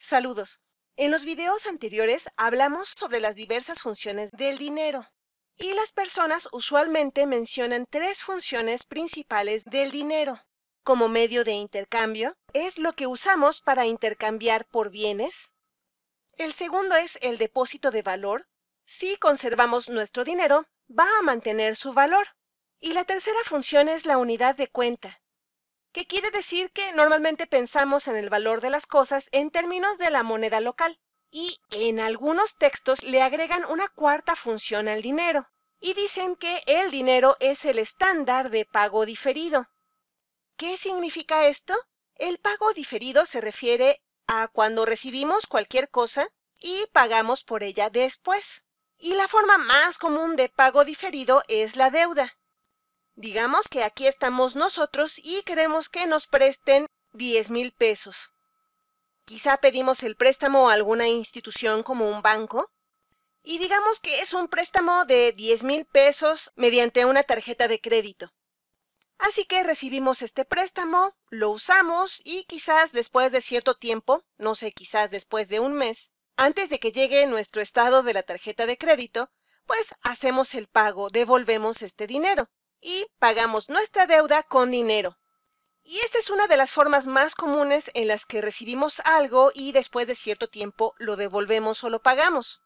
Saludos. En los videos anteriores hablamos sobre las diversas funciones del dinero y las personas usualmente mencionan tres funciones principales del dinero. Como medio de intercambio, es lo que usamos para intercambiar por bienes. El segundo es el depósito de valor. Si conservamos nuestro dinero, va a mantener su valor. Y la tercera función es la unidad de cuenta, que quiere decir que normalmente pensamos en el valor de las cosas en términos de la moneda local y en algunos textos le agregan una cuarta función al dinero y dicen que el dinero es el estándar de pago diferido. ¿Qué significa esto? El pago diferido se refiere a cuando recibimos cualquier cosa y pagamos por ella después. Y la forma más común de pago diferido es la deuda. Digamos que aquí estamos nosotros y queremos que nos presten 10 mil pesos. Quizá pedimos el préstamo a alguna institución como un banco. Y digamos que es un préstamo de 10 mil pesos mediante una tarjeta de crédito. Así que recibimos este préstamo, lo usamos y quizás después de cierto tiempo, no sé, quizás después de un mes, antes de que llegue nuestro estado de la tarjeta de crédito, pues hacemos el pago, devolvemos este dinero y pagamos nuestra deuda con dinero. Y esta es una de las formas más comunes en las que recibimos algo y después de cierto tiempo lo devolvemos o lo pagamos.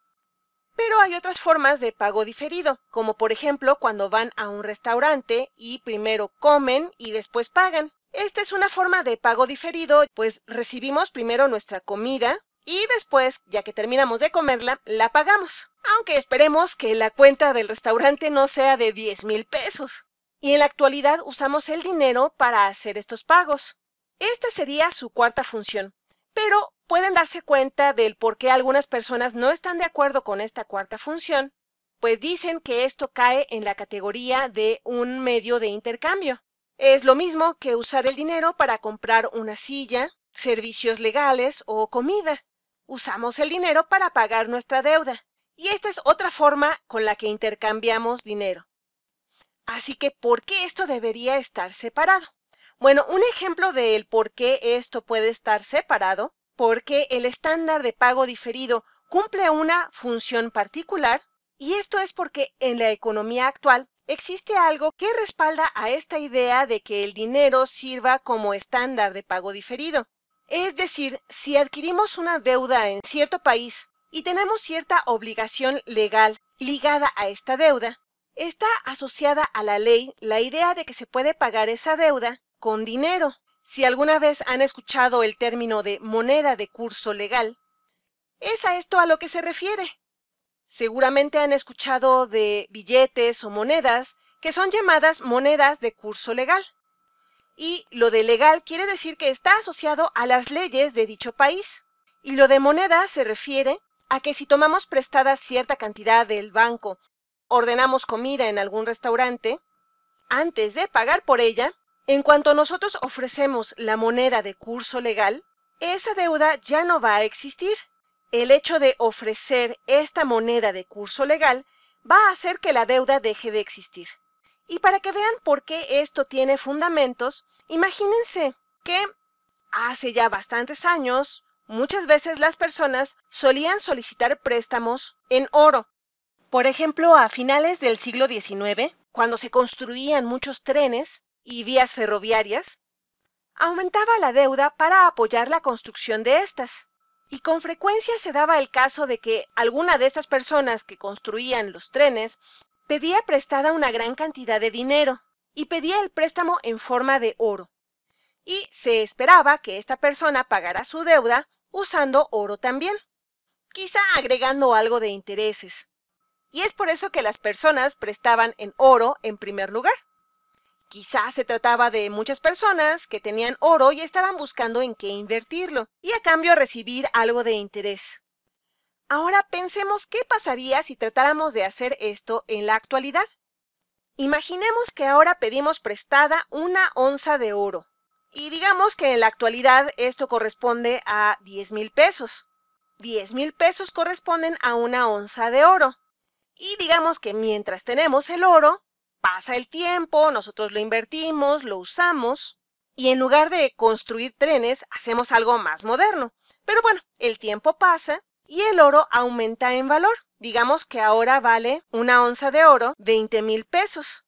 Pero hay otras formas de pago diferido, como por ejemplo cuando van a un restaurante y primero comen y después pagan. Esta es una forma de pago diferido, pues recibimos primero nuestra comida y después, ya que terminamos de comerla, la pagamos. Aunque esperemos que la cuenta del restaurante no sea de 10 mil pesos. Y en la actualidad usamos el dinero para hacer estos pagos. Esta sería su cuarta función. Pero pueden darse cuenta del por qué algunas personas no están de acuerdo con esta cuarta función, pues dicen que esto cae en la categoría de un medio de intercambio. Es lo mismo que usar el dinero para comprar una silla, servicios legales o comida usamos el dinero para pagar nuestra deuda. Y esta es otra forma con la que intercambiamos dinero. Así que, ¿por qué esto debería estar separado? Bueno, un ejemplo del por qué esto puede estar separado, porque el estándar de pago diferido cumple una función particular, y esto es porque en la economía actual existe algo que respalda a esta idea de que el dinero sirva como estándar de pago diferido. Es decir, si adquirimos una deuda en cierto país y tenemos cierta obligación legal ligada a esta deuda, está asociada a la ley la idea de que se puede pagar esa deuda con dinero. Si alguna vez han escuchado el término de moneda de curso legal, es a esto a lo que se refiere. Seguramente han escuchado de billetes o monedas que son llamadas monedas de curso legal y lo de legal quiere decir que está asociado a las leyes de dicho país. Y lo de moneda se refiere a que si tomamos prestada cierta cantidad del banco, ordenamos comida en algún restaurante, antes de pagar por ella, en cuanto nosotros ofrecemos la moneda de curso legal, esa deuda ya no va a existir. El hecho de ofrecer esta moneda de curso legal va a hacer que la deuda deje de existir. Y para que vean por qué esto tiene fundamentos, imagínense que hace ya bastantes años, muchas veces las personas solían solicitar préstamos en oro. Por ejemplo, a finales del siglo XIX, cuando se construían muchos trenes y vías ferroviarias, aumentaba la deuda para apoyar la construcción de estas. Y con frecuencia se daba el caso de que alguna de estas personas que construían los trenes Pedía prestada una gran cantidad de dinero y pedía el préstamo en forma de oro. Y se esperaba que esta persona pagara su deuda usando oro también, quizá agregando algo de intereses. Y es por eso que las personas prestaban en oro en primer lugar. Quizá se trataba de muchas personas que tenían oro y estaban buscando en qué invertirlo, y a cambio recibir algo de interés. Ahora pensemos qué pasaría si tratáramos de hacer esto en la actualidad. Imaginemos que ahora pedimos prestada una onza de oro. Y digamos que en la actualidad esto corresponde a 10 mil pesos. 10 mil pesos corresponden a una onza de oro. Y digamos que mientras tenemos el oro, pasa el tiempo, nosotros lo invertimos, lo usamos, y en lugar de construir trenes, hacemos algo más moderno. Pero bueno, el tiempo pasa y el oro aumenta en valor. Digamos que ahora vale una onza de oro 20 mil pesos.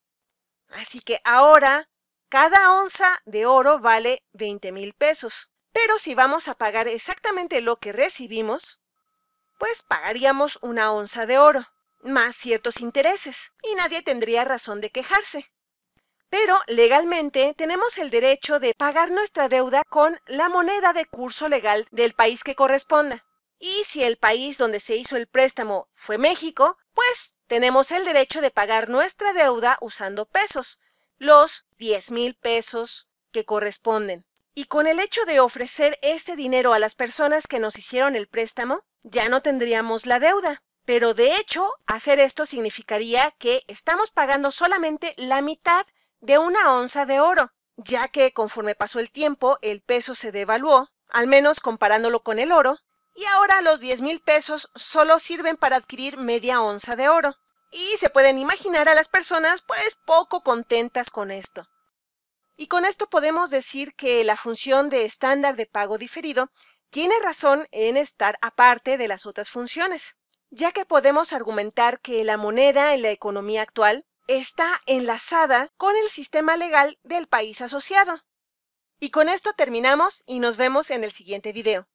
Así que ahora cada onza de oro vale 20 mil pesos. Pero si vamos a pagar exactamente lo que recibimos, pues pagaríamos una onza de oro, más ciertos intereses, y nadie tendría razón de quejarse. Pero legalmente tenemos el derecho de pagar nuestra deuda con la moneda de curso legal del país que corresponda. Y si el país donde se hizo el préstamo fue México, pues tenemos el derecho de pagar nuestra deuda usando pesos, los 10 mil pesos que corresponden. Y con el hecho de ofrecer este dinero a las personas que nos hicieron el préstamo, ya no tendríamos la deuda. Pero de hecho, hacer esto significaría que estamos pagando solamente la mitad de una onza de oro, ya que conforme pasó el tiempo, el peso se devaluó, al menos comparándolo con el oro, y ahora los 10 mil pesos solo sirven para adquirir media onza de oro. Y se pueden imaginar a las personas pues poco contentas con esto. Y con esto podemos decir que la función de estándar de pago diferido tiene razón en estar aparte de las otras funciones, ya que podemos argumentar que la moneda en la economía actual está enlazada con el sistema legal del país asociado. Y con esto terminamos y nos vemos en el siguiente video.